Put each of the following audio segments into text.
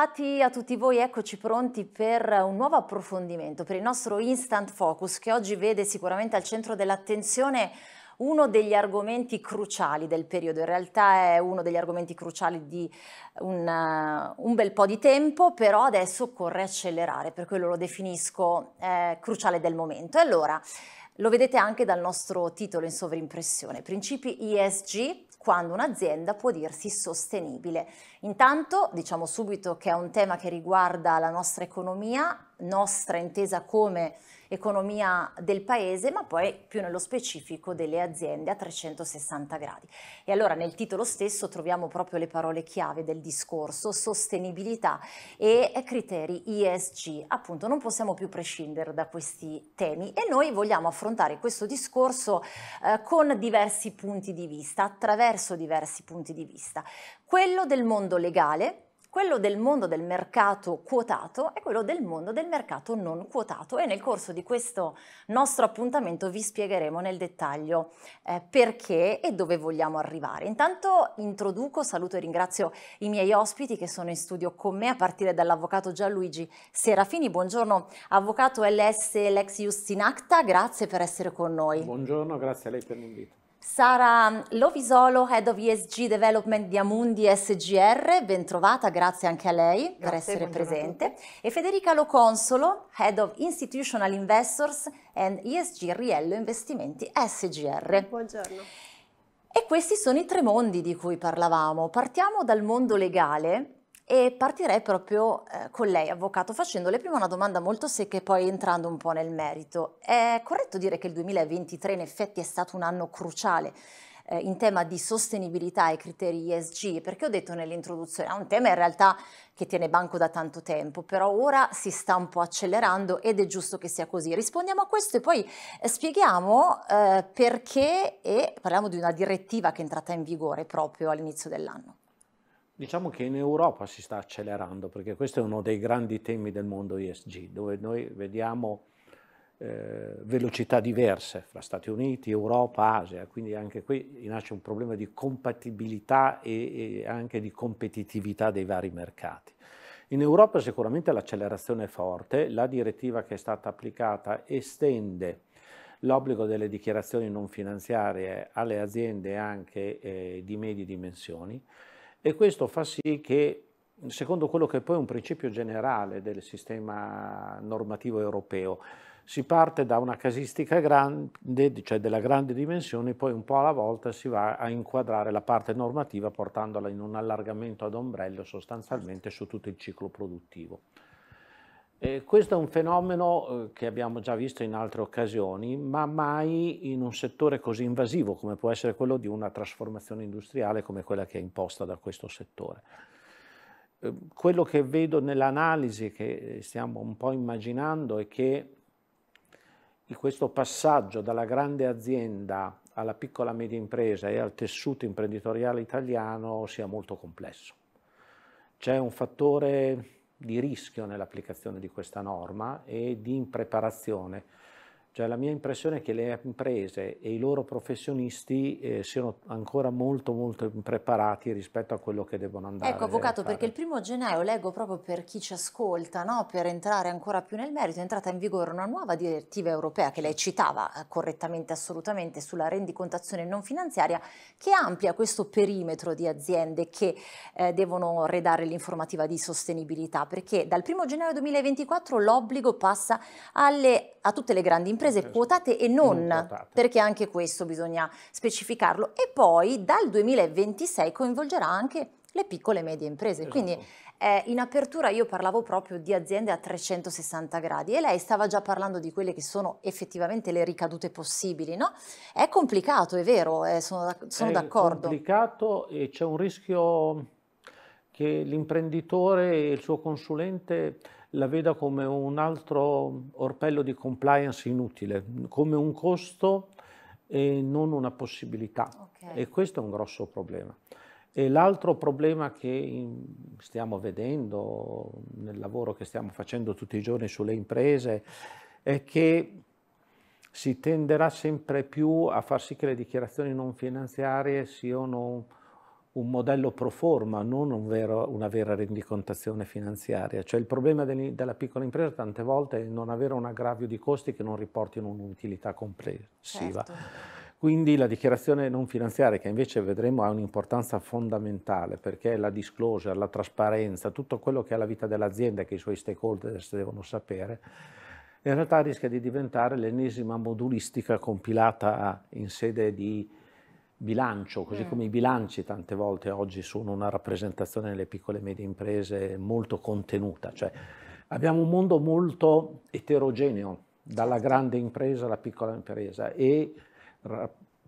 Bentrovati a tutti voi, eccoci pronti per un nuovo approfondimento, per il nostro Instant Focus che oggi vede sicuramente al centro dell'attenzione uno degli argomenti cruciali del periodo, in realtà è uno degli argomenti cruciali di un, uh, un bel po' di tempo, però adesso occorre accelerare, per quello lo definisco eh, cruciale del momento. E allora, lo vedete anche dal nostro titolo in sovrimpressione, principi ESG quando un'azienda può dirsi sostenibile. Intanto diciamo subito che è un tema che riguarda la nostra economia, nostra intesa come economia del paese, ma poi più nello specifico delle aziende a 360 gradi. E allora nel titolo stesso troviamo proprio le parole chiave del discorso, sostenibilità e criteri ESG. Appunto non possiamo più prescindere da questi temi e noi vogliamo affrontare questo discorso eh, con diversi punti di vista, attraverso diversi punti di vista. Quello del mondo legale, quello del mondo del mercato quotato e quello del mondo del mercato non quotato e nel corso di questo nostro appuntamento vi spiegheremo nel dettaglio eh, perché e dove vogliamo arrivare. Intanto introduco, saluto e ringrazio i miei ospiti che sono in studio con me a partire dall'avvocato Gianluigi Serafini. Buongiorno avvocato LS Lex Justin grazie per essere con noi. Buongiorno, grazie a lei per l'invito. Sara Lovisolo, Head of ESG Development di Amundi SGR, ben trovata, grazie anche a lei grazie, per essere presente, e Federica Loconsolo, Head of Institutional Investors and ESG Riello Investimenti SGR. Buongiorno. E questi sono i tre mondi di cui parlavamo. Partiamo dal mondo legale, e partirei proprio eh, con lei, avvocato, facendole prima una domanda molto secca e poi entrando un po' nel merito. È corretto dire che il 2023 in effetti è stato un anno cruciale eh, in tema di sostenibilità e criteri ESG, perché ho detto nell'introduzione, è un tema in realtà che tiene banco da tanto tempo, però ora si sta un po' accelerando ed è giusto che sia così. Rispondiamo a questo e poi eh, spieghiamo eh, perché e parliamo di una direttiva che è entrata in vigore proprio all'inizio dell'anno. Diciamo che in Europa si sta accelerando, perché questo è uno dei grandi temi del mondo ESG, dove noi vediamo eh, velocità diverse fra Stati Uniti, Europa, Asia, quindi anche qui nasce un problema di compatibilità e, e anche di competitività dei vari mercati. In Europa sicuramente l'accelerazione è forte, la direttiva che è stata applicata estende l'obbligo delle dichiarazioni non finanziarie alle aziende anche eh, di medie dimensioni, e questo fa sì che, secondo quello che è poi è un principio generale del sistema normativo europeo, si parte da una casistica grande, cioè della grande dimensione, poi un po' alla volta si va a inquadrare la parte normativa portandola in un allargamento ad ombrello sostanzialmente su tutto il ciclo produttivo. Eh, questo è un fenomeno eh, che abbiamo già visto in altre occasioni, ma mai in un settore così invasivo come può essere quello di una trasformazione industriale come quella che è imposta da questo settore. Eh, quello che vedo nell'analisi che eh, stiamo un po' immaginando è che questo passaggio dalla grande azienda alla piccola media impresa e al tessuto imprenditoriale italiano sia molto complesso. C'è un fattore di rischio nell'applicazione di questa norma e di impreparazione cioè la mia impressione è che le imprese e i loro professionisti eh, siano ancora molto molto impreparati rispetto a quello che devono andare. Ecco, avvocato, perché il primo gennaio, leggo proprio per chi ci ascolta, no? per entrare ancora più nel merito, è entrata in vigore una nuova direttiva europea che lei citava eh, correttamente, assolutamente, sulla rendicontazione non finanziaria, che amplia questo perimetro di aziende che eh, devono redare l'informativa di sostenibilità, perché dal primo gennaio 2024 l'obbligo passa alle, a tutte le grandi imprese imprese certo. quotate e non, quotate. perché anche questo bisogna specificarlo. E poi dal 2026 coinvolgerà anche le piccole e medie imprese. Esatto. Quindi eh, in apertura io parlavo proprio di aziende a 360 gradi e lei stava già parlando di quelle che sono effettivamente le ricadute possibili, no? È complicato, è vero, eh, sono, sono è d'accordo. È complicato e c'è un rischio che l'imprenditore e il suo consulente la veda come un altro orpello di compliance inutile, come un costo e non una possibilità. Okay. E questo è un grosso problema. E l'altro problema che stiamo vedendo nel lavoro che stiamo facendo tutti i giorni sulle imprese è che si tenderà sempre più a far sì che le dichiarazioni non finanziarie siano un modello pro forma, non un vero, una vera rendicontazione finanziaria. Cioè il problema del, della piccola impresa tante volte è non avere un aggravio di costi che non riportino un'utilità complessiva. Certo. Quindi la dichiarazione non finanziaria, che invece vedremo ha un'importanza fondamentale, perché la disclosure, la trasparenza, tutto quello che è la vita dell'azienda, e che i suoi stakeholders devono sapere, in realtà rischia di diventare l'ennesima modulistica compilata in sede di bilancio, così mm. come i bilanci tante volte oggi sono una rappresentazione delle piccole e medie imprese molto contenuta, cioè abbiamo un mondo molto eterogeneo, dalla certo. grande impresa alla piccola impresa e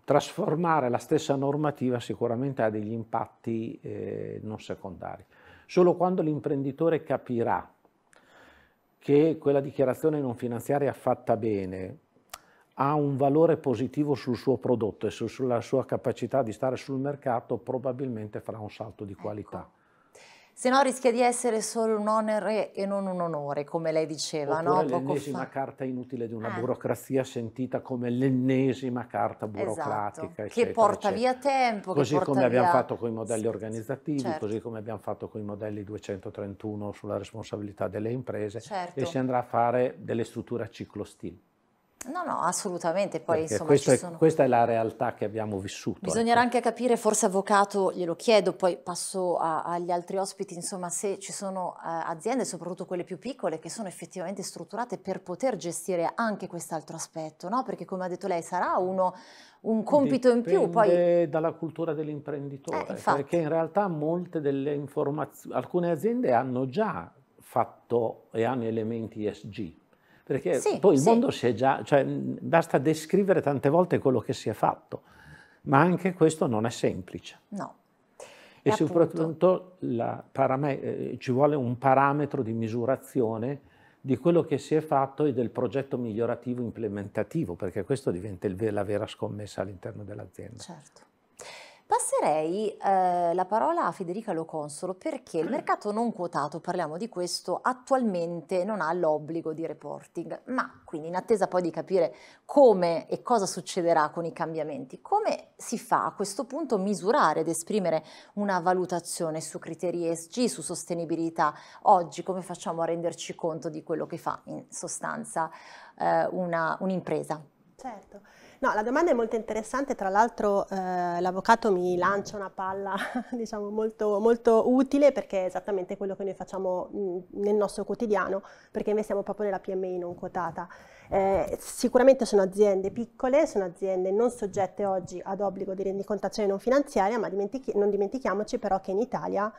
trasformare la stessa normativa sicuramente ha degli impatti eh, non secondari. Solo quando l'imprenditore capirà che quella dichiarazione non finanziaria fatta bene ha un valore positivo sul suo prodotto e sulla sua capacità di stare sul mercato, probabilmente farà un salto di qualità. Ecco. Se no rischia di essere solo un onere e non un onore, come lei diceva, Oppure no? l'ennesima fa... carta inutile di una eh. burocrazia sentita come l'ennesima carta burocratica. Esatto. Eccetera, che porta eccetera. via tempo. Così come via... abbiamo fatto con i modelli sì, organizzativi, certo. così come abbiamo fatto con i modelli 231 sulla responsabilità delle imprese certo. e si andrà a fare delle strutture a ciclo stile. No, no, assolutamente. Poi, insomma, questa, sono... è, questa, è, la realtà che abbiamo vissuto. Bisognerà ecco. anche capire, forse avvocato, glielo chiedo, poi passo a, agli altri ospiti, insomma, se ci sono eh, aziende, soprattutto quelle più piccole, che sono effettivamente strutturate per poter gestire anche quest'altro aspetto, no? Perché come ha detto lei, sarà uno, un compito Dipende in più. Poi... dalla cultura dell'imprenditore, eh, perché in realtà molte delle informazioni, alcune aziende hanno già fatto e hanno elementi ESG perché sì, poi il mondo si è già, cioè basta descrivere tante volte quello che si è fatto, ma anche questo non è semplice. No. E, e soprattutto eh, ci vuole un parametro di misurazione di quello che si è fatto e del progetto migliorativo implementativo, perché questo diventa il, la vera scommessa all'interno dell'azienda. Certo. Passerei eh, la parola a Federica Loconsolo perché il mm. mercato non quotato, parliamo di questo, attualmente non ha l'obbligo di reporting, ma quindi in attesa poi di capire come e cosa succederà con i cambiamenti, come si fa a questo punto misurare ed esprimere una valutazione su criteri ESG, su sostenibilità oggi, come facciamo a renderci conto di quello che fa in sostanza eh, un'impresa? Certo. No, la domanda è molto interessante, tra l'altro eh, l'avvocato mi lancia una palla diciamo, molto, molto, utile perché è esattamente quello che noi facciamo mh, nel nostro quotidiano, perché investiamo proprio nella PMI non quotata. Eh, sicuramente sono aziende piccole, sono aziende non soggette oggi ad obbligo di rendicontazione non finanziaria, ma dimentichi non dimentichiamoci però che in Italia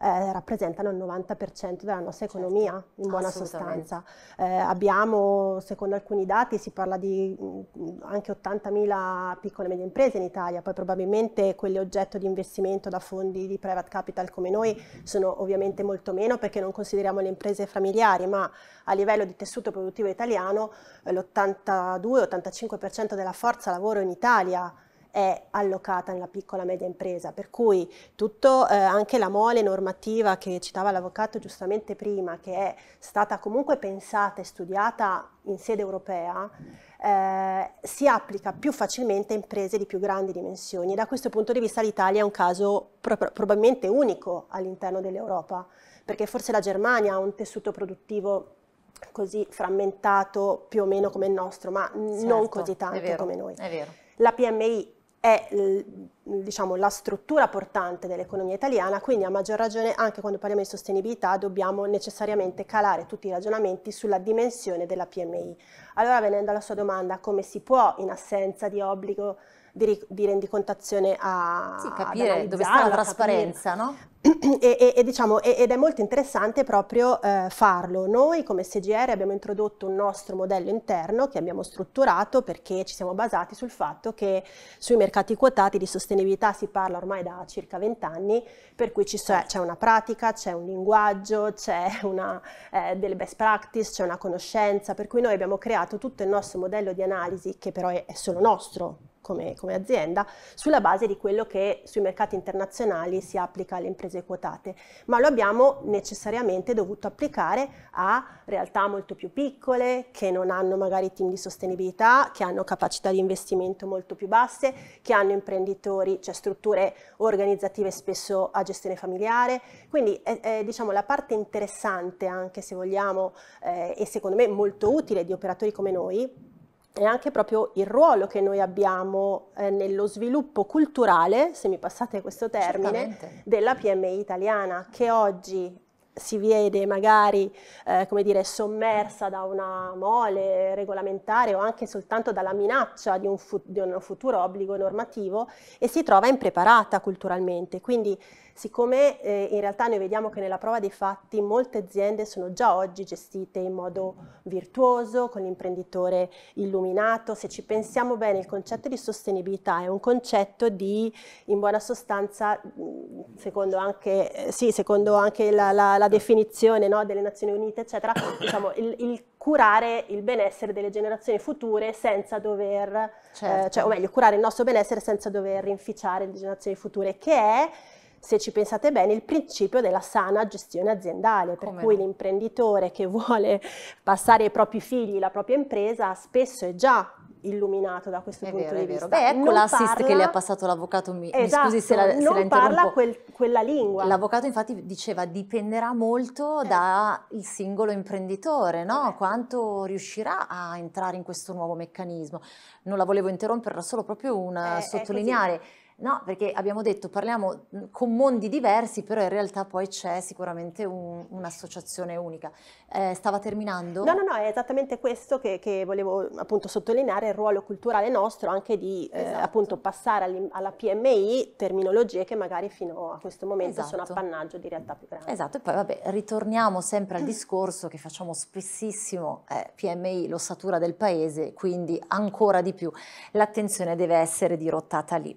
eh, rappresentano il 90% della nostra certo, economia, certo. in buona sostanza. Eh, abbiamo, secondo alcuni dati, si parla di mh, mm, anche 80.000 piccole e medie imprese in Italia, poi probabilmente quelle oggetto di investimento da fondi di private capital come noi sono ovviamente molto meno perché non consideriamo le imprese familiari, ma a livello di tessuto produttivo italiano eh, l'82-85% della forza lavoro in Italia è allocata nella piccola e media impresa, per cui tutto, eh, anche la mole normativa che citava l'avvocato giustamente prima, che è stata comunque pensata e studiata in sede europea, eh, si applica più facilmente a imprese di più grandi dimensioni. Da questo punto di vista l'Italia è un caso pro probabilmente unico all'interno dell'Europa, perché forse la Germania ha un tessuto produttivo così frammentato più o meno come il nostro, ma certo, non così tanto vero, come noi. La PMI è diciamo, la struttura portante dell'economia italiana, quindi a maggior ragione anche quando parliamo di sostenibilità dobbiamo necessariamente calare tutti i ragionamenti sulla dimensione della PMI. Allora venendo alla sua domanda come si può in assenza di obbligo di, di rendicontazione a sì, capire dove sta la trasparenza, no? e, e, e, diciamo, ed è molto interessante proprio eh, farlo. Noi come CGR abbiamo introdotto un nostro modello interno che abbiamo strutturato perché ci siamo basati sul fatto che sui mercati quotati di sostenibilità si parla ormai da circa 20 anni, per cui c'è, certo. c'è una pratica, c'è un linguaggio, c'è una, eh, delle best practice, c'è una conoscenza, per cui noi abbiamo creato tutto il nostro modello di analisi che però è, è solo nostro, come, come azienda sulla base di quello che sui mercati internazionali si applica alle imprese quotate, ma lo abbiamo necessariamente dovuto applicare a realtà molto più piccole che non hanno magari team di sostenibilità, che hanno capacità di investimento molto più basse, che hanno imprenditori, cioè strutture organizzative spesso a gestione familiare. Quindi è, è, diciamo la parte interessante anche se vogliamo eh, e secondo me molto utile di operatori come noi e anche proprio il ruolo che noi abbiamo eh, nello sviluppo culturale, se mi passate questo termine, Certamente. della PMI italiana, che oggi si vede magari eh, come dire, sommersa da una mole regolamentare o anche soltanto dalla minaccia di un, fu- di un futuro obbligo normativo e si trova impreparata culturalmente. Quindi Siccome eh, in realtà noi vediamo che nella prova dei fatti molte aziende sono già oggi gestite in modo virtuoso, con l'imprenditore illuminato, se ci pensiamo bene il concetto di sostenibilità è un concetto di, in buona sostanza, secondo anche, eh, sì, secondo anche la, la, la definizione no, delle Nazioni Unite, eccetera, diciamo, il, il curare il benessere delle generazioni future senza dover, certo. eh, cioè, o certo. meglio, curare il nostro benessere senza dover inficiare le generazioni future, che è se ci pensate bene, il principio della sana gestione aziendale, per Come cui no? l'imprenditore che vuole passare ai propri figli la propria impresa spesso è già illuminato da questo è punto vero, di vista. Beh, ecco non l'assist parla... che le ha passato l'avvocato, mi, esatto, mi scusi esatto, se la, se non la parla quel, quella lingua. L'avvocato infatti diceva dipenderà molto eh. dal singolo imprenditore, no? eh. quanto riuscirà a entrare in questo nuovo meccanismo. Non la volevo interrompere, era solo proprio una eh, sottolineare No, perché abbiamo detto parliamo mm, con mondi diversi, però in realtà poi c'è sicuramente un, un'associazione unica. Eh, stava terminando? No, no, no, è esattamente questo che, che, volevo appunto sottolineare, il ruolo culturale nostro anche di eh, esatto. eh, appunto passare alla PMI terminologie che magari fino a questo momento esatto. sono appannaggio di realtà più grandi. Esatto, e poi vabbè, ritorniamo sempre al discorso che facciamo spessissimo, eh, PMI l'ossatura del paese, quindi ancora di più l'attenzione deve essere dirottata lì.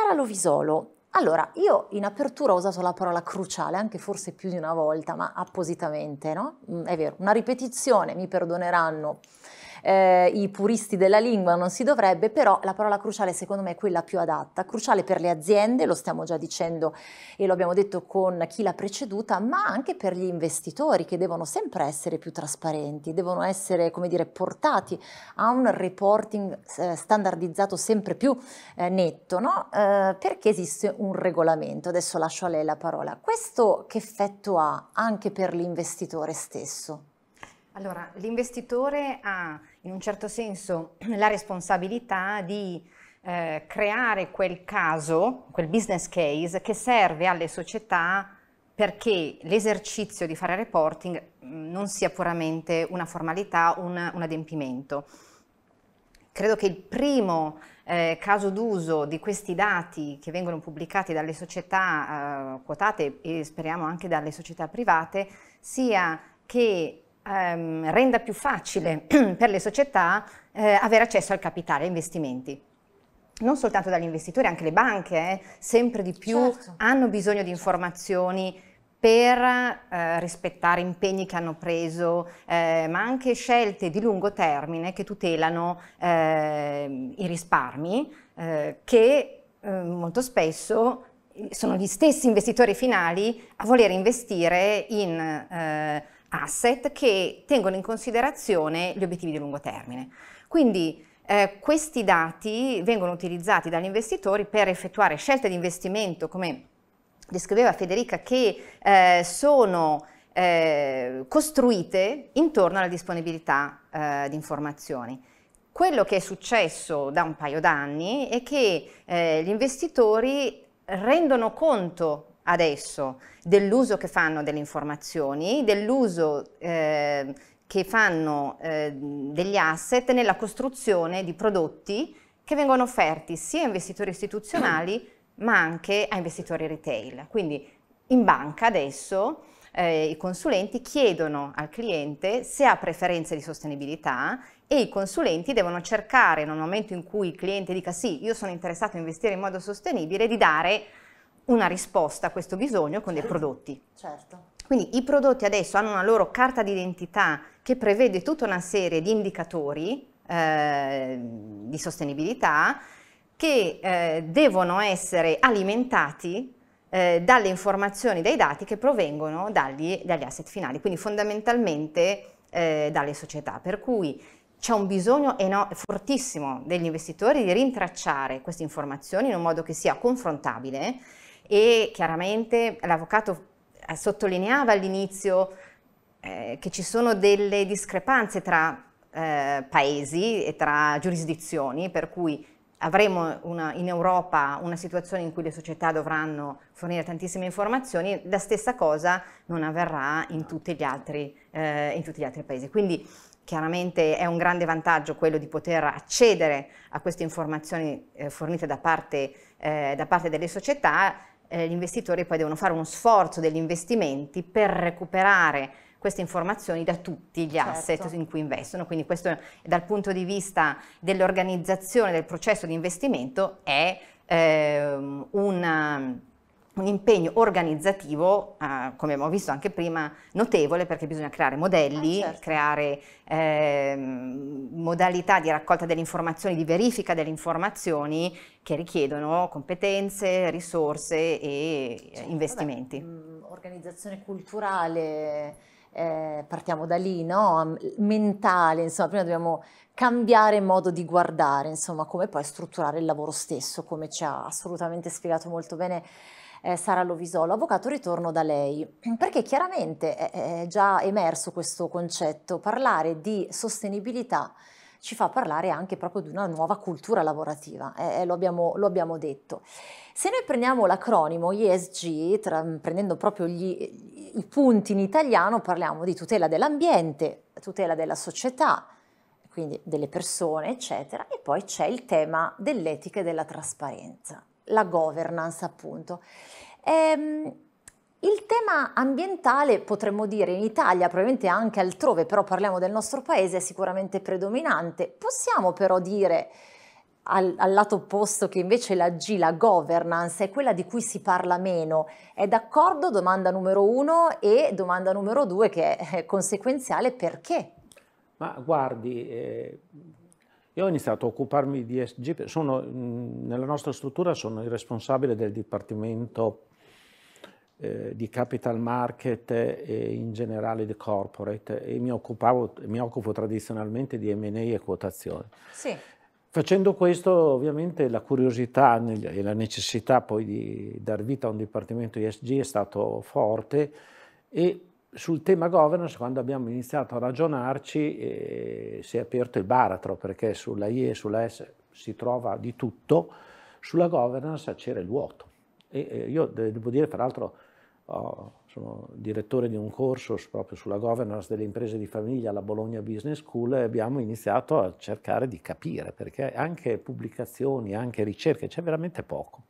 Sara Lovisolo, allora, io in apertura ho usato la parola cruciale, anche forse più di una volta, ma appositamente, no? Mm, è vero, una ripetizione, mi perdoneranno eh, i puristi della lingua, non si dovrebbe, però la parola cruciale secondo me è quella più adatta. Cruciale per le aziende, lo stiamo già dicendo e lo abbiamo detto con chi l'ha preceduta, ma anche per gli investitori che devono sempre essere più trasparenti, devono essere, come dire, portati a un reporting eh, standardizzato sempre più eh, netto, no? Eh, perché esiste un regolamento. Adesso lascio a lei la parola. Questo che effetto ha anche per l'investitore stesso? Allora, l'investitore ha in un certo senso la responsabilità di eh, creare quel caso, quel business case che serve alle società perché l'esercizio di fare reporting mm, non sia puramente una formalità, un, un adempimento. Credo che il primo eh, caso d'uso di questi dati che vengono pubblicati dalle società eh, quotate e speriamo anche dalle società private sia che ehm, renda più facile per le società eh, avere accesso al capitale, agli investimenti non soltanto dagli investitori, anche le banche eh, sempre di più certo. hanno bisogno di informazioni per eh, rispettare impegni che hanno preso, eh, ma anche scelte di lungo termine che tutelano ehm, i risparmi, eh, che eh, molto spesso eh, sono gli stessi investitori finali a voler investire in asset che tengono in considerazione gli obiettivi di lungo termine. Quindi eh, questi dati vengono utilizzati dagli investitori per effettuare scelte di investimento, come descriveva Federica, che eh, sono eh, costruite intorno alla disponibilità eh, di informazioni. Quello che è successo da un paio d'anni è che eh, gli investitori rendono conto adesso dell'uso che fanno delle informazioni, dell'uso eh, che fanno eh, degli asset nella costruzione di prodotti che vengono offerti sia a investitori istituzionali ma anche a investitori retail. Quindi in banca adesso eh, i consulenti chiedono al cliente se ha preferenze di sostenibilità e i consulenti devono cercare nel momento in cui il cliente dica sì, io sono interessato a investire in modo sostenibile, di dare una risposta a questo bisogno con dei certo, prodotti. Certo. Quindi i prodotti adesso hanno una loro carta d'identità che prevede tutta una serie di indicatori eh, di sostenibilità che eh, devono essere alimentati eh, dalle informazioni, dai dati che provengono dagli, dagli asset finali, quindi fondamentalmente eh, dalle società. Per cui c'è un bisogno fortissimo degli investitori di rintracciare queste informazioni in un modo che sia confrontabile e chiaramente l'avvocato eh, sottolineava all'inizio eh, che ci sono delle discrepanze tra eh, paesi e tra giurisdizioni, per cui avremo una, in Europa una situazione in cui le società dovranno fornire tantissime informazioni, la stessa cosa non avverrà in tutti gli altri, eh, in tutti gli altri paesi. Quindi chiaramente è un grande vantaggio quello di poter accedere a queste informazioni eh, fornite da parte, eh, da parte, delle società eh, gli investitori poi devono fare uno sforzo degli investimenti per recuperare queste informazioni da tutti gli certo. asset in cui investono, quindi questo dal punto di vista dell'organizzazione del processo di investimento è eh, una, un impegno organizzativo, eh, come abbiamo visto anche prima, notevole perché bisogna creare modelli, ah, certo. creare eh, modalità di raccolta delle informazioni, di verifica delle informazioni che richiedono competenze, risorse e eh, certo, investimenti. Vabbè, mm, organizzazione culturale. Eh, partiamo da lì, no? mentale, insomma, prima dobbiamo cambiare modo di guardare, insomma, come poi strutturare il lavoro stesso, come ci ha assolutamente spiegato molto bene eh, Sara Lovisolo. Avvocato, ritorno da lei, perché chiaramente è, già emerso questo concetto, parlare di sostenibilità ci fa parlare anche proprio di una nuova cultura lavorativa, eh, eh lo, abbiamo, lo, abbiamo, detto. Se noi prendiamo l'acronimo ISG, tra, prendendo proprio gli, i punti in italiano, parliamo di tutela dell'ambiente, tutela della società, quindi delle persone, eccetera, e poi c'è il tema dell'etica e della trasparenza la governance appunto. Ehm, il tema ambientale, potremmo dire in Italia, probabilmente anche altrove, però parliamo del nostro paese, è sicuramente predominante. Possiamo però dire al, al, lato opposto che invece la G, la governance, è quella di cui si parla meno. È d'accordo? Domanda numero uno e domanda numero due che è eh, conseguenziale perché? Ma guardi, eh, e ho iniziato a occuparmi di ESG. Sono, mhmm, nella nostra struttura sono il responsabile del Dipartimento eh, di Capital Market e in generale di Corporate e mi, occupavo, mi occupo tradizionalmente di M&A e quotazione. Sì. Facendo questo ovviamente la curiosità e la necessità poi di dar vita a un Dipartimento ESG è stato forte e sul tema governance, quando abbiamo iniziato a ragionarci, eh, si è aperto il baratro perché sulla IE e sulla S si trova di tutto, sulla governance c'era il vuoto. E, eh, io devo dire, tra l'altro, oh, sono direttore di un corso proprio sulla governance delle imprese di famiglia alla Bologna Business School e abbiamo iniziato a cercare di capire, perché anche pubblicazioni, anche ricerche, c'è veramente poco.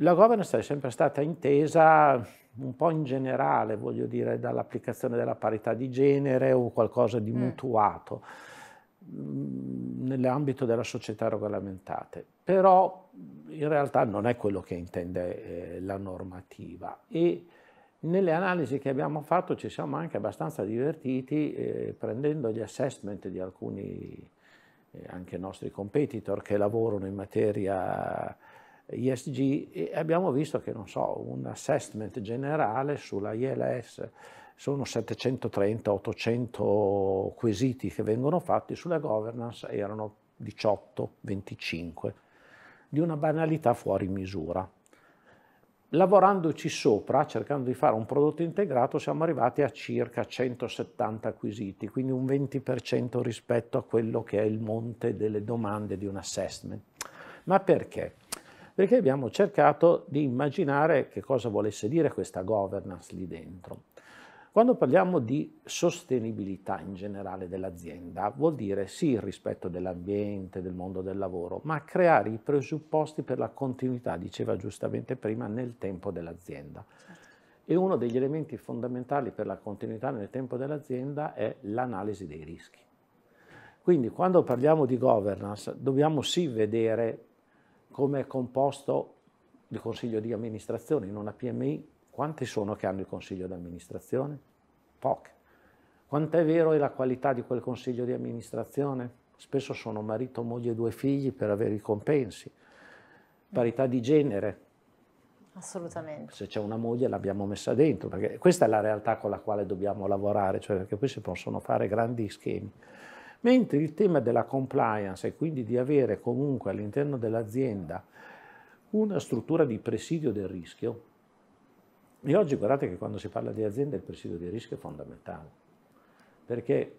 La governance è sempre stata intesa un po' in generale, voglio dire, dall'applicazione della parità di genere o qualcosa di mm. mutuato mm, nell'ambito della società regolamentate, però in realtà non è quello che intende eh, la normativa e nelle analisi che abbiamo fatto ci siamo anche abbastanza divertiti eh, prendendo gli assessment di alcuni eh, anche nostri competitor che lavorano in materia ISG e abbiamo visto che, non so, un assessment generale sulla ILS sono 730-800 quesiti che vengono fatti, sulla governance erano 18-25, di una banalità fuori misura. Lavorandoci sopra, cercando di fare un prodotto integrato, siamo arrivati a circa 170 acquisiti, quindi un 20% rispetto a quello che è il monte delle domande di un assessment. Ma perché? perché abbiamo cercato di immaginare che cosa volesse dire questa governance lì dentro. Quando parliamo di sostenibilità in generale dell'azienda, vuol dire sì il rispetto dell'ambiente, del mondo del lavoro, ma creare i presupposti per la continuità, diceva giustamente prima, nel tempo dell'azienda. E uno degli elementi fondamentali per la continuità nel tempo dell'azienda è l'analisi dei rischi. Quindi quando parliamo di governance dobbiamo sì vedere come è composto il consiglio di amministrazione in una PMI, quanti sono che hanno il consiglio di amministrazione? Poche. Quanto è vero è la qualità di quel consiglio di amministrazione? Spesso sono marito, moglie e due figli per avere i compensi. Parità di genere. Assolutamente. Se c'è una moglie l'abbiamo messa dentro, perché questa è la realtà con la quale dobbiamo lavorare, cioè perché qui si possono fare grandi schemi. Mentre il tema della compliance e quindi di avere comunque all'interno dell'azienda una struttura di presidio del rischio, e oggi guardate che quando si parla di azienda il presidio del rischio è fondamentale, perché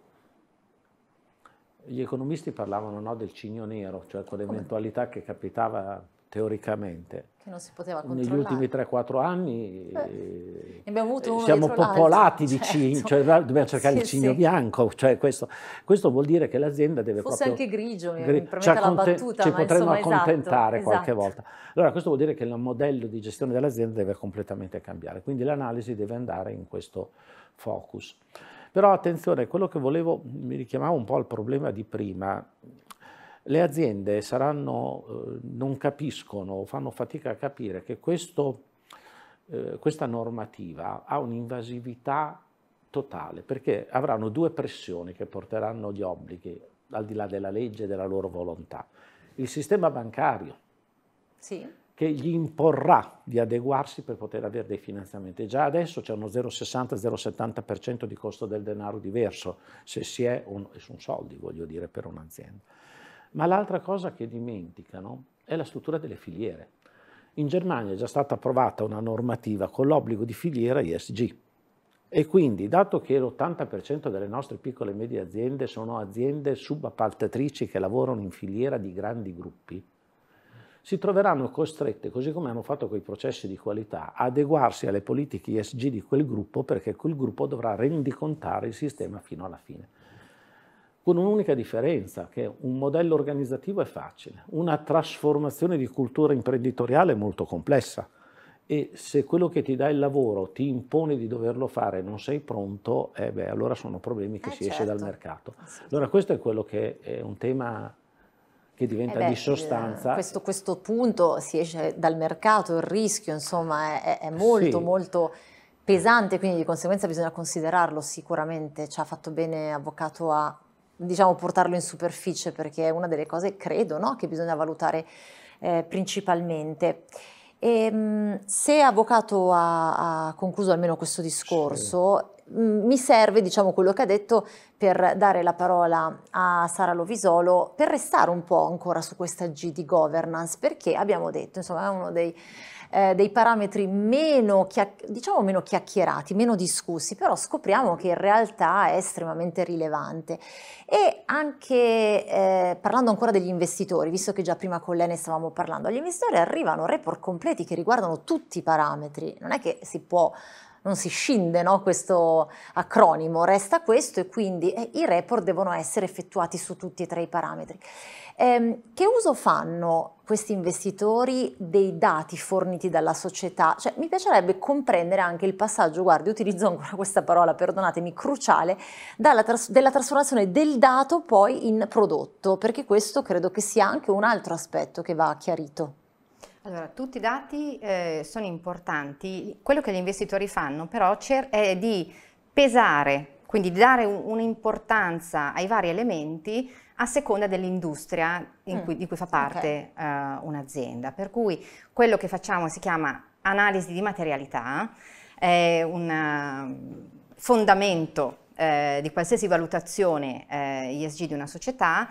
gli economisti parlavano no, del cigno nero, cioè con l'eventualità che capitava teoricamente. Che non si poteva controllare. Negli ultimi 3-4 anni eh, eh, siamo popolati di certo. cigno, cioè dobbiamo cercare sì, il cigno sì. bianco, cioè questo, questo, vuol dire che l'azienda deve Forse proprio... anche grigio, mi gri- ci, cioè, battuta, ci potremmo esatto, accontentare esatto, qualche esatto. volta. Allora questo vuol dire che il modello di gestione dell'azienda deve completamente cambiare, quindi l'analisi deve andare in questo focus. Però attenzione, quello che volevo, mi richiamavo un po' al problema di prima, le aziende saranno, eh, non capiscono, fanno fatica a capire che questo, eh, questa normativa ha un'invasività totale, perché avranno due pressioni che porteranno gli obblighi, al di là della legge e della loro volontà. Il sistema bancario, sì. che gli imporrà di adeguarsi per poter avere dei finanziamenti. Già adesso c'è uno 0,60-0,70% di costo del denaro diverso, se si è un, sono soldi, voglio dire, per un'azienda ma l'altra cosa che dimenticano è la struttura delle filiere. In Germania è già stata approvata una normativa con l'obbligo di filiera ISG. E quindi, dato che l'80% delle nostre piccole e medie aziende sono aziende subappaltatrici che lavorano in filiera di grandi gruppi, si troveranno costrette, così come hanno fatto con i processi di qualità, a adeguarsi alle politiche ISG di quel gruppo perché quel gruppo dovrà rendicontare il sistema fino alla fine con un'unica differenza, che un modello organizzativo è facile, una trasformazione di cultura imprenditoriale è molto complessa e se quello che ti dà il lavoro ti impone di doverlo fare e non sei pronto, eh beh, allora sono problemi che eh si certo. esce dal certo. mercato. Allora questo è quello che è un tema che diventa eh beh, di sostanza. Questo, questo, punto si esce dal mercato, il rischio insomma è, è molto sì. molto pesante, quindi di conseguenza bisogna considerarlo sicuramente, ci ha fatto bene avvocato a diciamo, portarlo in superficie perché è una delle cose, credo, no? che bisogna valutare eh, principalmente. E, ehm, se Avvocato ha, ha, concluso almeno questo discorso, sì. Mm, mi serve diciamo, quello che ha detto per dare la parola a Sara Lovisolo per restare un po' ancora su questa G di governance, perché abbiamo detto, insomma, è uno dei eh, dei parametri meno, diciamo meno chiacchierati, meno discussi, però scopriamo che in realtà è estremamente rilevante. E anche eh, parlando ancora degli investitori, visto che già prima con lei ne stavamo parlando, agli investitori arrivano report completi che riguardano tutti i parametri, non è che si può non si scinde no, questo acronimo, resta questo e quindi eh, i report devono essere effettuati su tutti e tre i parametri. Eh, che uso fanno questi investitori dei dati forniti dalla società? Cioè, mi piacerebbe comprendere anche il passaggio, guardi, utilizzo ancora questa parola, perdonatemi, cruciale, tras della trasformazione del dato poi in prodotto, perché questo credo che sia anche un altro aspetto che va chiarito. Allora, tutti i dati eh, sono importanti, quello che gli investitori fanno però è di pesare, quindi di dare un'importanza ai vari elementi a seconda dell'industria mm. cui, di cui fa parte okay. uh, un'azienda. Per cui quello che facciamo si chiama analisi di materialità, è un fondamento eh, di qualsiasi valutazione eh, ESG di una società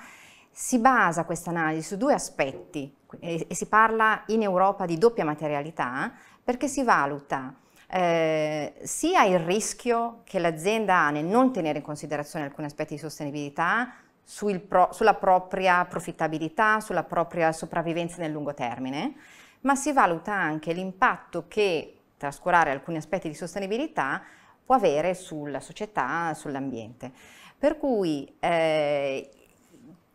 si basa questa analisi su due aspetti e, e, si parla in Europa di doppia materialità perché si valuta eh, sia il rischio che l'azienda ha nel non tenere in considerazione alcuni aspetti di sostenibilità sul pro, sulla propria profittabilità, sulla propria sopravvivenza nel lungo termine, ma si valuta anche l'impatto che trascurare alcuni aspetti di sostenibilità può avere sulla società, sull'ambiente. Per cui eh,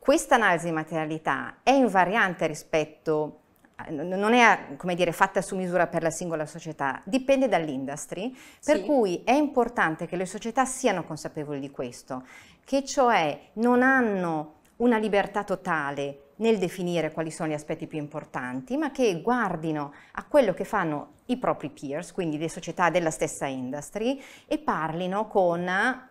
questa analisi di materialità è invariante rispetto non è dire, fatta su misura per la singola società, dipende dall'industry, per sì. cui è importante che le società siano consapevoli di questo, che cioè non hanno una libertà totale nel definire quali sono gli aspetti più importanti, ma che guardino a quello che fanno i propri peers, quindi le società della stessa industry, e parlino con,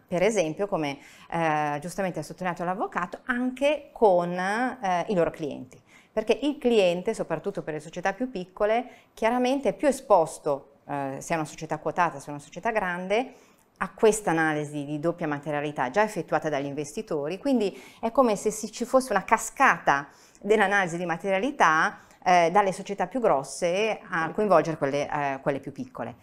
per esempio, come eh, giustamente ha sottolineato l'avvocato, anche con eh, i loro clienti. Perché il cliente, soprattutto per le società più piccole, chiaramente è più esposto, eh, se è una società quotata, se è una società grande, a questa analisi di doppia materialità già effettuata dagli investitori, quindi è come se ci fosse una cascata dell'analisi di materialità eh, dalle società più grosse a coinvolgere quelle, eh, quelle più piccole.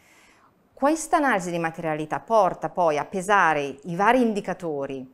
Questa analisi di materialità porta poi a pesare i vari indicatori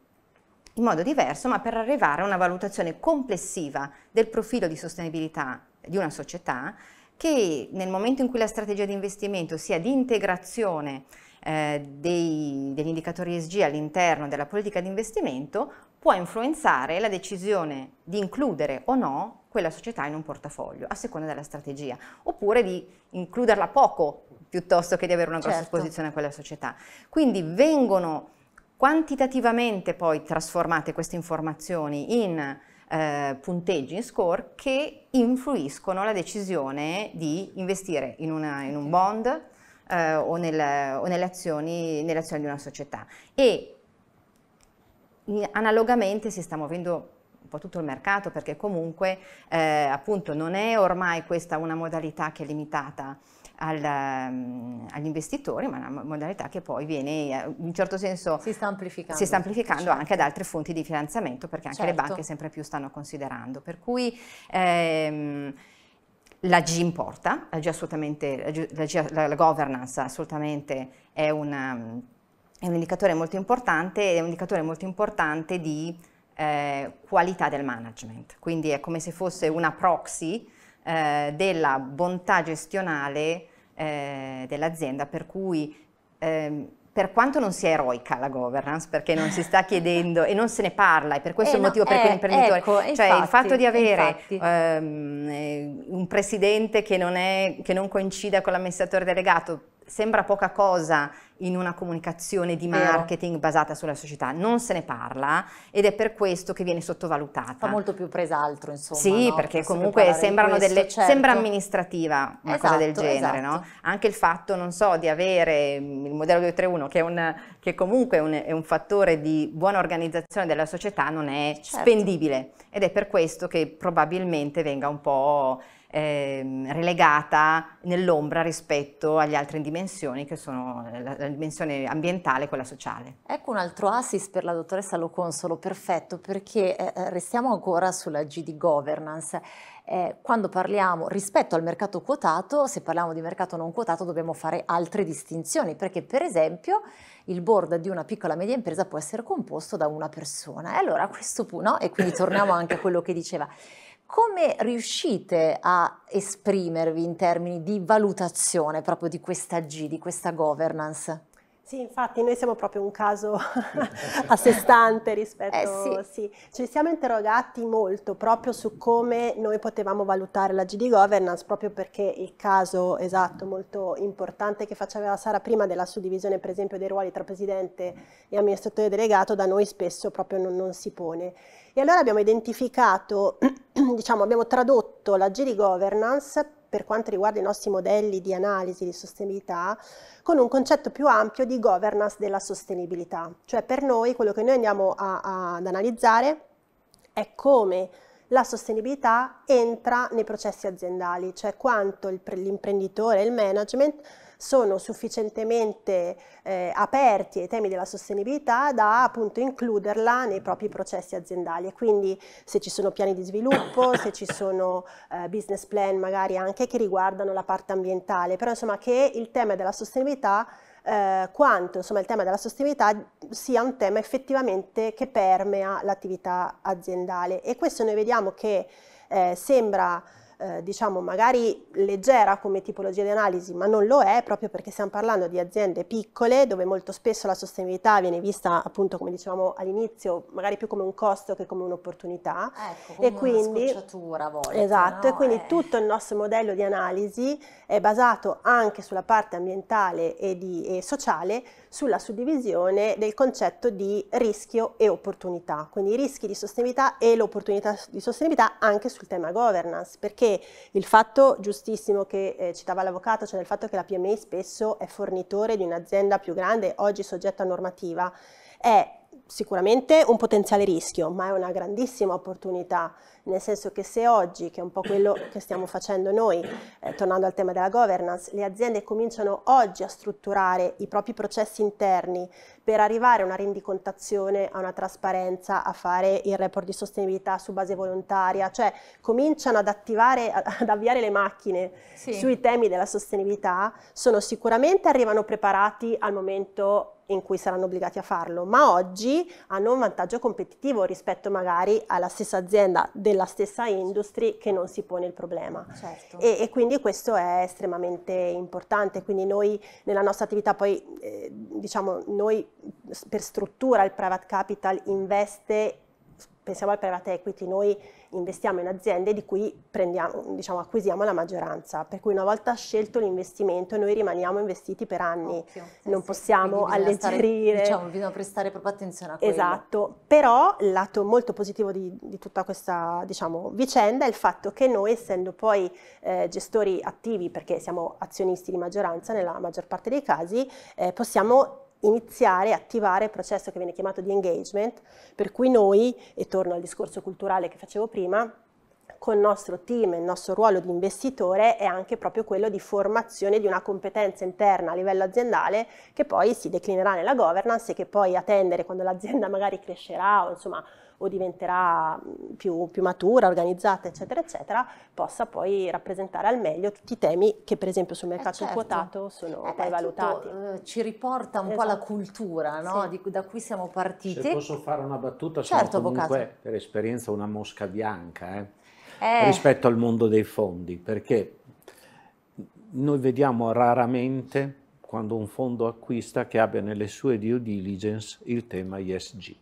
in modo diverso, ma per arrivare a una valutazione complessiva del profilo di sostenibilità di una società che nel momento in cui la strategia di investimento sia di integrazione eh, dei, degli indicatori ESG all'interno della politica di investimento può influenzare la decisione di includere o no quella società in un portafoglio, a seconda della strategia, oppure di includerla poco piuttosto che di avere una grossa certo. esposizione a quella società. Quindi vengono quantitativamente poi trasformate queste informazioni in eh, punteggi, in score che influiscono la decisione di investire in, una, in un bond, eh, o, nel, o nelle, azioni, nelle azioni di una società. E analogamente si sta muovendo un po' tutto il mercato perché comunque eh, appunto non è ormai questa una modalità che è limitata al, um, agli investitori, ma una modalità che poi viene eh, in un certo senso si sta amplificando, si sta amplificando certo. anche ad altre fonti di finanziamento perché anche certo. le banche sempre più stanno considerando. Per cui ehm, la G importa, la G assolutamente, la, G, la, la governance assolutamente è, una, è, un indicatore molto importante, è un indicatore molto importante di eh, qualità del management, quindi è come se fosse una proxy eh, della bontà gestionale eh, dell'azienda, per cui ehm, per quanto non sia eroica la governance, perché non si sta chiedendo e non se ne parla, e per questo eh, è il motivo no, per cui eh, l'imprenditore, ecco, cioè infatti, il fatto di avere ehm, eh, un presidente che non, è, che non coincida con l'amministratore delegato sembra poca cosa in una comunicazione di marketing basata sulla società, non se ne parla ed è per questo che viene sottovalutata. Fa molto più presa altro, insomma. Sì, no? perché Posso comunque sembrano questo, delle, certo. sembra amministrativa una esatto, cosa del esatto, genere, esatto. no? Anche il fatto, non so, di avere il modello 231 che è un che comunque è un, è un, fattore di buona organizzazione della società, non è certo. spendibile ed è per questo che probabilmente venga un po' eh, relegata nell'ombra rispetto agli altri in dimensioni che sono la, la, dimensione ambientale e quella sociale. Ecco un altro assist per la dottoressa Lo Consolo, perfetto, perché eh, eh, restiamo ancora sulla G di governance eh, quando parliamo rispetto al mercato quotato, se parliamo di mercato non quotato dobbiamo fare altre distinzioni, perché per esempio il board di una piccola media impresa può essere composto da una persona. E allora a questo punto, e quindi torniamo anche a quello che diceva, come riuscite a esprimervi in termini di valutazione proprio di questa G, di questa governance? Sì, infatti noi siamo proprio un caso a sé stante rispetto... Eh, sì. sì. Ci siamo interrogati molto proprio su come noi potevamo valutare la GD Governance, proprio perché il caso esatto, molto importante che faceva Sara prima della suddivisione per esempio dei ruoli tra presidente e amministratore delegato da noi spesso proprio non, non si pone. E allora abbiamo identificato, diciamo abbiamo tradotto la GD Governance per quanto riguarda i nostri modelli di analisi di sostenibilità con un concetto più ampio di governance della sostenibilità. Cioè per noi quello che noi andiamo a, a, ad analizzare è come la sostenibilità entra nei processi aziendali, cioè quanto l'imprenditore e il management sono sufficientemente eh, aperti ai temi della sostenibilità da appunto includerla nei propri processi aziendali e quindi se ci sono piani di sviluppo, se ci sono eh, business plan magari anche che riguardano la parte ambientale, però insomma che il tema della sostenibilità eh, quanto insomma, il tema della sostenibilità sia un tema effettivamente che permea l'attività aziendale e questo noi vediamo che eh, sembra eh, diciamo magari leggera come tipologia di analisi, ma non lo è proprio perché stiamo parlando di aziende piccole dove molto spesso la sostenibilità viene vista appunto come dicevamo all'inizio magari più come un costo che come un'opportunità. Ecco, come una quindi, a volte, Esatto, no? e quindi eh. tutto il nostro modello di analisi è basato anche sulla parte ambientale e, di, e sociale sulla suddivisione del concetto di rischio e opportunità, quindi i rischi di sostenibilità e l'opportunità di sostenibilità anche sul tema governance, perché il fatto giustissimo che eh, citava l'avvocato, cioè il fatto che la PMI spesso è fornitore di un'azienda più grande, oggi soggetta a normativa, è sicuramente un potenziale rischio, ma è una grandissima opportunità, nel senso che se oggi, che è un po' quello che stiamo facendo noi, eh, tornando al tema della governance, le aziende cominciano oggi a strutturare i propri processi interni per arrivare a una rendicontazione, a una trasparenza, a fare il report di sostenibilità su base volontaria, cioè cominciano ad attivare, ad avviare le macchine sì. sui temi della sostenibilità, sono sicuramente arrivano preparati al momento in cui saranno obbligati a farlo, ma oggi hanno un vantaggio competitivo rispetto magari alla stessa azienda della stessa industry che non si pone il problema. Certo. E, e, quindi questo è estremamente importante, quindi noi nella nostra attività poi eh, diciamo noi per struttura il private capital investe pensiamo al private equity, noi investiamo in aziende di cui diciamo, acquisiamo la maggioranza, per cui una volta scelto l'investimento noi rimaniamo investiti per anni, Occhio, non sì, possiamo alleggerire. Stare, diciamo, bisogna prestare proprio attenzione a quello. Esatto, però il lato molto positivo di, di tutta questa diciamo, vicenda è il fatto che noi essendo poi eh, gestori attivi, perché siamo azionisti di maggioranza nella maggior parte dei casi, eh, possiamo iniziare attivare il processo che viene chiamato di engagement, per cui noi, e torno al discorso culturale che facevo prima, con il nostro team il nostro ruolo di investitore è anche proprio quello di formazione di una competenza interna a livello aziendale che poi si declinerà nella governance e che poi a tendere quando l'azienda magari crescerà o insomma o diventerà più, più matura, organizzata, eccetera, eccetera, possa poi rappresentare al meglio tutti i temi che per esempio sul eh, mercato eh certo. quotato sono eh poi valutati. Tutto, eh, ci riporta un esatto. po' alla esatto. cultura no? sì. Di, da cui siamo partiti. Se posso fare una battuta, certo, sono comunque avvocato. per esperienza una mosca bianca eh, eh, rispetto al mondo dei fondi, perché noi vediamo raramente quando un fondo acquista che abbia nelle sue due diligence il tema ISG.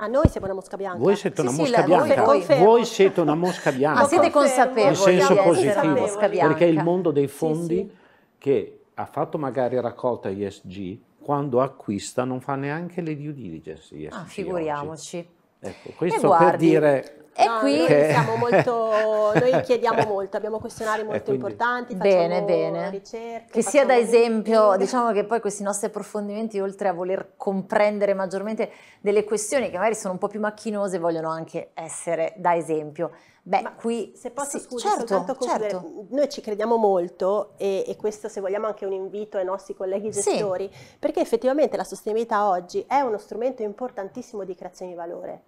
A noi siamo una mosca bianca. Voi siete una sì, mosca sì, bianca. Voi, siete una mosca bianca. Ma siete consapevoli. In senso positivo. Perché il mondo dei fondi sì, che ha fatto magari raccolta ISG, quando acquista non fa neanche le due diligence ISG. Ah, figuriamoci. Oggi. Ecco, questo guardi, per dire e no, qui noi, siamo molto, noi chiediamo molto, abbiamo questionari molto quindi... importanti, bene, bene. ricerche. Che sia da esempio, ricerche. diciamo che poi questi nostri approfondimenti, oltre a voler comprendere maggiormente delle questioni che magari sono un po' più macchinose, vogliono anche essere da esempio. Beh, Ma qui se posso sì, scusa, certo, certo. noi ci crediamo molto e, e, questo se vogliamo anche un invito ai nostri colleghi gestori, sì. perché effettivamente la sostenibilità oggi è uno strumento importantissimo di creazione di valore.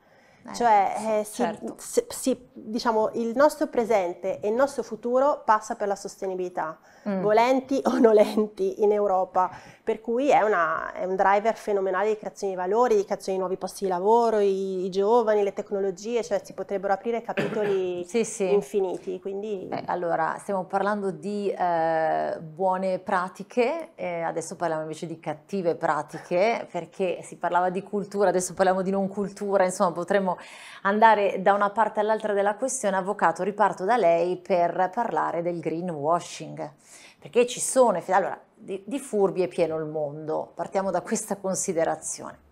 Eh, cioè, eh, si, certo. si, si, diciamo, il nostro presente e il nostro futuro passa per la sostenibilità mm. volenti o nolenti in Europa, per cui è, una, è, un driver fenomenale di creazione di valori, di creazione di nuovi posti di lavoro, i, i giovani, le tecnologie, cioè si potrebbero aprire capitoli sì, sì. infiniti. Quindi... Beh, allora, stiamo parlando di eh, buone pratiche, eh, adesso parliamo invece di cattive pratiche, perché si parlava di cultura, adesso parliamo di non cultura, insomma potremmo andare da una parte all'altra della questione. Avvocato, riparto da lei per parlare del greenwashing perché ci sono, allora di, di furbi è pieno il mondo, partiamo da questa considerazione.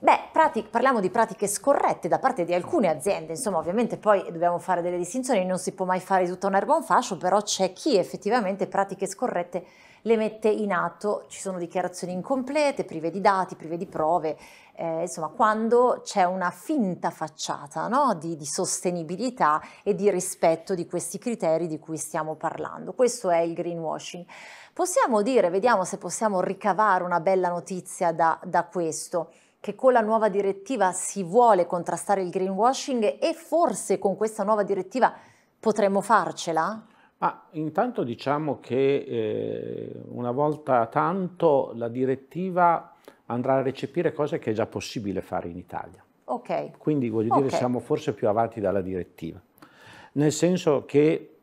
Beh, pratic, parliamo di pratiche scorrette da parte di alcune aziende, insomma ovviamente poi dobbiamo fare delle distinzioni, non si può mai fare tutto un un'erba un fascio, però c'è chi effettivamente pratiche scorrette le mette in atto, ci sono dichiarazioni incomplete, prive di dati, prive di prove, eh, insomma quando c'è una finta facciata no? di, di, sostenibilità e di rispetto di questi criteri di cui stiamo parlando. Questo è il greenwashing. Possiamo dire, vediamo se possiamo ricavare una bella notizia da, da questo che con la nuova direttiva si vuole contrastare il greenwashing e forse con questa nuova direttiva potremmo farcela? Ma intanto diciamo che eh, una volta tanto la direttiva andrà a recepire cose che è già possibile fare in Italia. Okay. Quindi voglio okay. dire siamo forse più avanti dalla direttiva. Nel senso che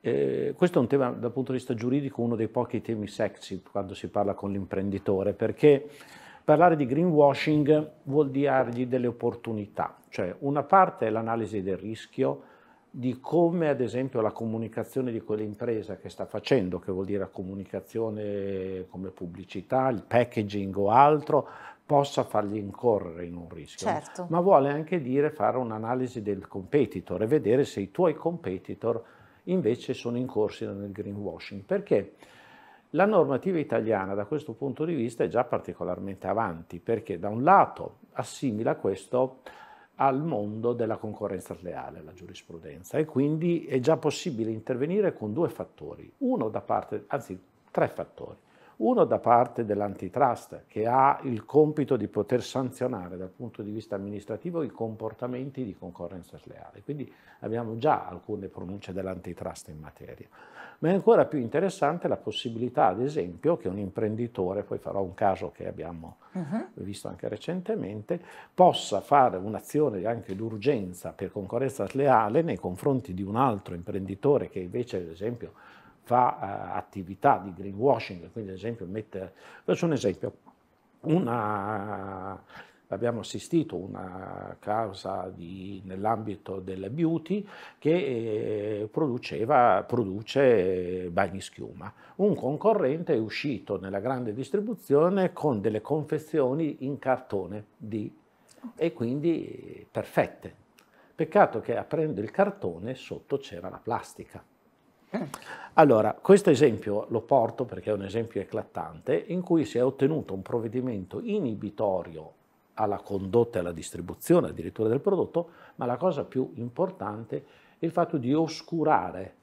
eh, questo è un tema dal punto di vista giuridico uno dei pochi temi sexy quando si parla con l'imprenditore, perché parlare di greenwashing vuol dargli delle opportunità, cioè una parte è l'analisi del rischio, di come ad esempio la comunicazione di quell'impresa che sta facendo, che vuol dire comunicazione come pubblicità, il packaging o altro, possa fargli incorrere in un rischio. Certo. Ma vuole anche dire fare un'analisi del competitor e vedere se i tuoi competitor invece sono in corso nel greenwashing. Perché? La normativa italiana da questo punto di vista è già particolarmente avanti perché da un lato assimila questo al mondo della concorrenza sleale, la giurisprudenza, e quindi è già possibile intervenire con due fattori, uno da parte, anzi tre fattori. Uno da parte dell'antitrust, che ha il compito di poter sanzionare dal punto di vista amministrativo i comportamenti di concorrenza sleale. Quindi abbiamo già alcune pronunce dell'antitrust in materia. Ma è ancora più interessante la possibilità, ad esempio, che un imprenditore, poi farò un caso che abbiamo uh-huh. visto anche recentemente, possa fare un'azione anche d'urgenza per concorrenza sleale nei confronti di un altro imprenditore che invece, ad esempio, fa eh, attività di greenwashing, quindi ad esempio mette, faccio un esempio, una, abbiamo assistito a una causa di, nell'ambito della beauty che eh, produce bagni schiuma. Un concorrente è uscito nella grande distribuzione con delle confezioni in cartone di, e quindi perfette. Peccato che aprendo il cartone sotto c'era la plastica. Allora, questo esempio lo porto perché è un esempio eclatante in cui si è ottenuto un provvedimento inibitorio alla condotta e alla distribuzione addirittura del prodotto, ma la cosa più importante è il fatto di oscurare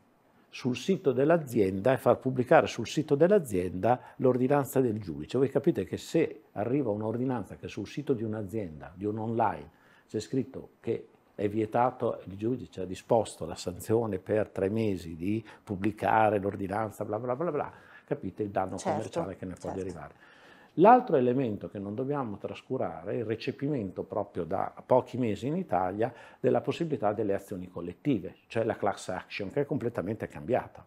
sul sito dell'azienda e far pubblicare sul sito dell'azienda l'ordinanza del giudice. Voi capite che se arriva un'ordinanza che sul sito di un'azienda, di un online, c'è scritto che è vietato, il giudice ha disposto la sanzione per tre mesi di pubblicare l'ordinanza, bla bla bla bla, capite il danno certo, commerciale che ne può certo. derivare. L'altro elemento che non dobbiamo trascurare è il recepimento proprio da pochi mesi in Italia della possibilità delle azioni collettive, cioè la class action che è completamente cambiata.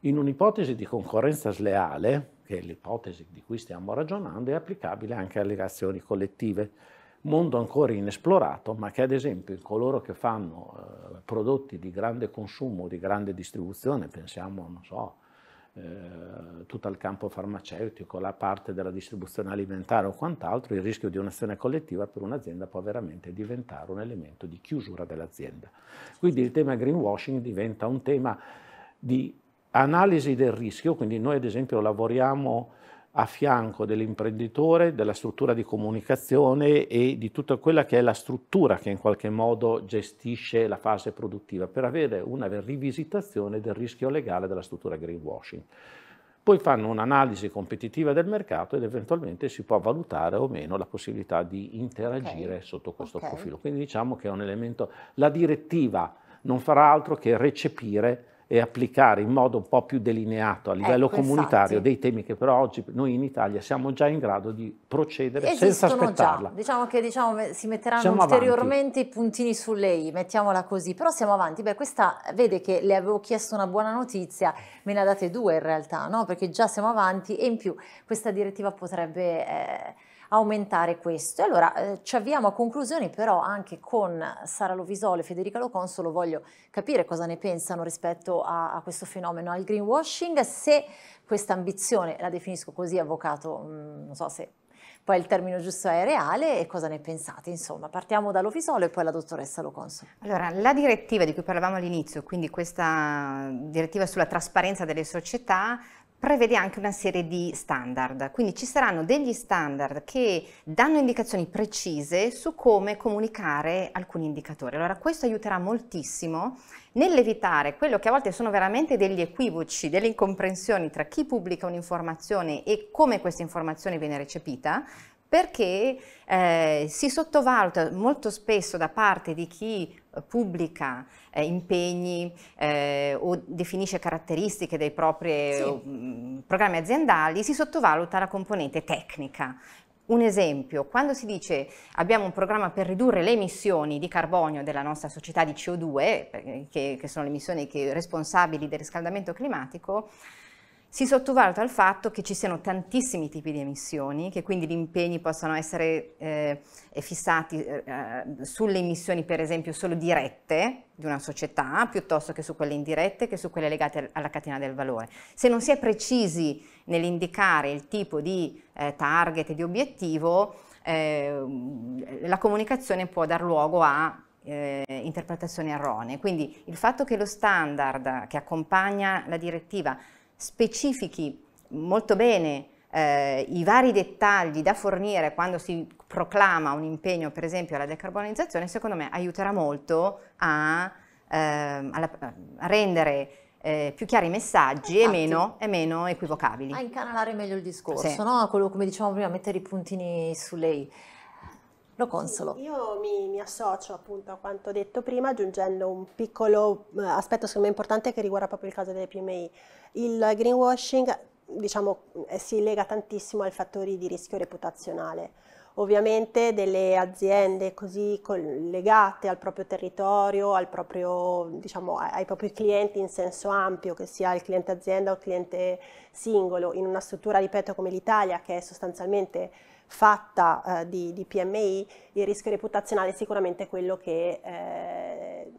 In un'ipotesi di concorrenza sleale, che è l'ipotesi di cui stiamo ragionando, è applicabile anche alle azioni collettive mondo ancora inesplorato, ma che ad esempio coloro che fanno eh, prodotti di grande consumo, di grande distribuzione, pensiamo, non so, eh, tutto il campo farmaceutico, la parte della distribuzione alimentare o quant'altro, il rischio di un'azione collettiva per un'azienda può veramente diventare un elemento di chiusura dell'azienda. Quindi il tema greenwashing diventa un tema di analisi del rischio, quindi noi ad esempio lavoriamo a fianco dell'imprenditore, della struttura di comunicazione e di tutta quella che è la struttura che in qualche modo gestisce la fase produttiva per avere una rivisitazione del rischio legale della struttura greenwashing. Poi fanno un'analisi competitiva del mercato ed eventualmente si può valutare o meno la possibilità di interagire okay. sotto questo okay. profilo. Quindi diciamo che è un elemento, la direttiva non farà altro che recepire e applicare in modo un po' più delineato a livello ecco, comunitario infatti. dei temi che però oggi noi in Italia siamo già in grado di procedere Esistono senza aspettarla. Già. Diciamo che diciamo, si metteranno siamo ulteriormente avanti. i puntini su lei, mettiamola così, però siamo avanti. Beh, questa vede che le avevo chiesto una buona notizia, me ne ha date due in realtà, no? perché già siamo avanti e in più questa direttiva potrebbe... Eh, aumentare questo. E allora eh, ci avviamo a conclusioni però anche con Sara Lovisole e Federica Loconsolo, voglio capire cosa ne pensano rispetto a, a questo fenomeno, al greenwashing, se questa ambizione, la definisco così avvocato, mh, mm, non so se poi il termine giusto è reale e cosa ne pensate? Insomma, partiamo da Lovisolo e poi la dottoressa Loconso. Allora, la direttiva di cui parlavamo all'inizio, quindi questa direttiva sulla trasparenza delle società, prevede anche una serie di standard, quindi ci saranno degli standard che danno indicazioni precise su come comunicare alcuni indicatori. Allora questo aiuterà moltissimo nell'evitare quello che a volte sono veramente degli equivoci, delle incomprensioni tra chi pubblica un'informazione e come questa informazione viene recepita, perché eh, si sottovaluta molto spesso da parte di chi pubblica eh, impegni eh, o definisce caratteristiche dei propri sì. Mm, programmi aziendali, si sottovaluta la componente tecnica. Un esempio, quando si dice abbiamo un programma per ridurre le emissioni di carbonio della nostra società di CO2, eh, che, che sono le emissioni che, responsabili del riscaldamento climatico, si sottovaluta il fatto che ci siano tantissimi tipi di emissioni, che quindi gli impegni possano essere eh, fissati eh, eh, sulle emissioni, per esempio, solo dirette di una società, piuttosto che su quelle indirette, che su quelle legate alla catena del valore. Se non si è precisi nell'indicare il tipo di eh, target e di obiettivo, eh, la comunicazione può dar luogo a eh, interpretazioni erronee. Quindi il fatto che lo standard che accompagna la direttiva specifichi molto bene eh, i vari dettagli da fornire quando si proclama un impegno, per esempio, alla decarbonizzazione, secondo me aiuterà molto a, eh, a rendere eh, più chiari i messaggi e meno, e meno, equivocabili. A incanalare meglio il discorso, sì. no? Quello, come dicevamo prima, mettere i puntini su lei. Lo consolo. Sì, io mi, mi, associo appunto a quanto detto prima aggiungendo un piccolo eh, aspetto secondo me importante che riguarda proprio il caso delle PMI. Il greenwashing diciamo, eh, si lega tantissimo ai fattori di rischio reputazionale. Ovviamente delle aziende così collegate al proprio territorio, al proprio, diciamo, ai propri clienti in senso ampio, che sia il cliente azienda o il cliente singolo, in una struttura, ripeto, come l'Italia, che è sostanzialmente fatta eh, di, di, PMI, il rischio reputazionale è sicuramente quello che eh,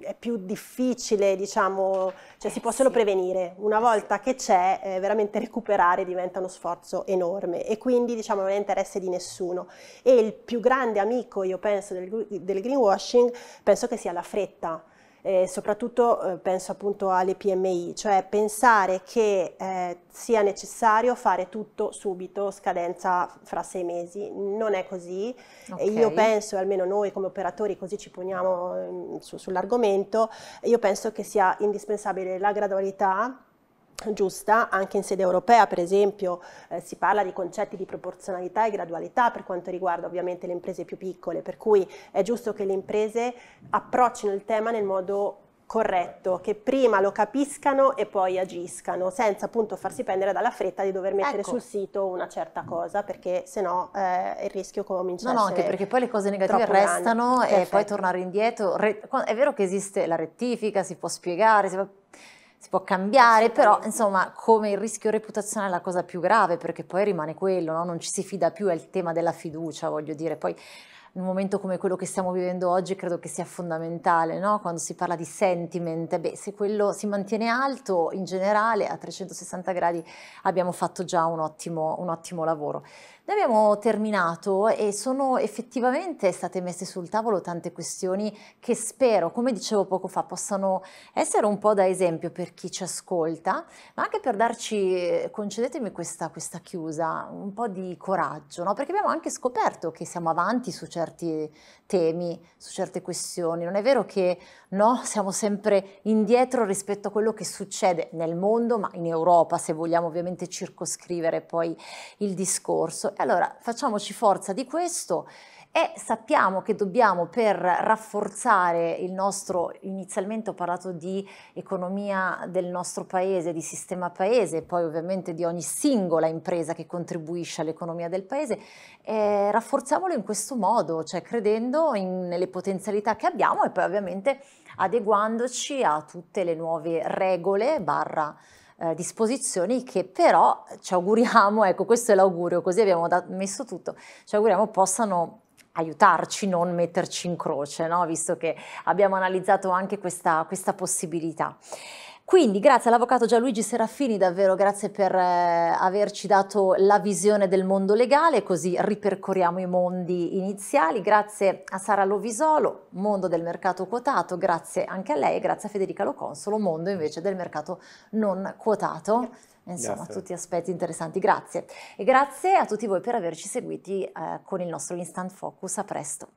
è più difficile, diciamo, cioè si eh, può solo prevenire. Una eh, volta che c'è, eh, veramente recuperare diventa uno sforzo enorme e quindi diciamo non è interesse di nessuno. E il più grande amico, io penso, del, del greenwashing, penso che sia la fretta eh, soprattutto eh, penso appunto alle PMI, cioè pensare che eh, sia necessario fare tutto subito, scadenza fra sei mesi, non è così. Okay. Io penso, almeno noi come operatori così ci poniamo mm, su, sull'argomento, io penso che sia indispensabile la gradualità giusta anche in sede europea per esempio eh, si parla di concetti di proporzionalità e gradualità per quanto riguarda ovviamente le imprese più piccole per cui è giusto che le imprese approccino il tema nel modo corretto che prima lo capiscano e poi agiscano senza appunto farsi prendere dalla fretta di dover mettere ecco. sul sito una certa cosa perché sennò eh, il rischio comincia no, no, anche perché poi le cose negative restano e poi tornare indietro è vero che esiste la rettifica si può spiegare si può si può cambiare, però insomma come il rischio reputazionale è la cosa più grave perché poi rimane quello, no? non ci si fida più, è il tema della fiducia, voglio dire, poi in un momento come quello che stiamo vivendo oggi credo che sia fondamentale, no? quando si parla di sentiment, beh, se quello si mantiene alto in generale a 360 gradi abbiamo fatto già un ottimo, un ottimo lavoro. Noi abbiamo terminato e sono effettivamente state messe sul tavolo tante questioni che spero, come dicevo poco fa, possano essere un po' da esempio per chi ci ascolta, ma anche per darci, eh, concedetemi questa, questa chiusa, un po' di coraggio, no? perché abbiamo anche scoperto che siamo avanti su certi temi, su certe questioni. Non è vero che no, siamo sempre indietro rispetto a quello che succede nel mondo, ma in Europa, se vogliamo ovviamente circoscrivere poi il discorso. E allora facciamoci forza di questo e sappiamo che dobbiamo per rafforzare il nostro, inizialmente ho parlato di economia del nostro paese, di sistema paese, poi ovviamente di ogni singola impresa che contribuisce all'economia del paese, eh, rafforziamolo in questo modo, cioè credendo in, nelle potenzialità che abbiamo e poi ovviamente adeguandoci a tutte le nuove regole barra eh, disposizioni che però ci auguriamo, ecco questo è l'augurio, così abbiamo messo tutto, ci auguriamo possano aiutarci, non metterci in croce, no? visto che abbiamo analizzato anche questa, questa possibilità. Quindi grazie all'avvocato Gianluigi Serafini, davvero grazie per eh, averci dato la visione del mondo legale, così ripercorriamo i mondi iniziali. Grazie a Sara Lovisolo, mondo del mercato quotato, grazie anche a lei e grazie a Federica Loconsolo, mondo invece del mercato non quotato. Insomma, grazie. tutti aspetti interessanti. Grazie. E grazie a tutti voi per averci seguiti eh, con il nostro Instant Focus. A presto.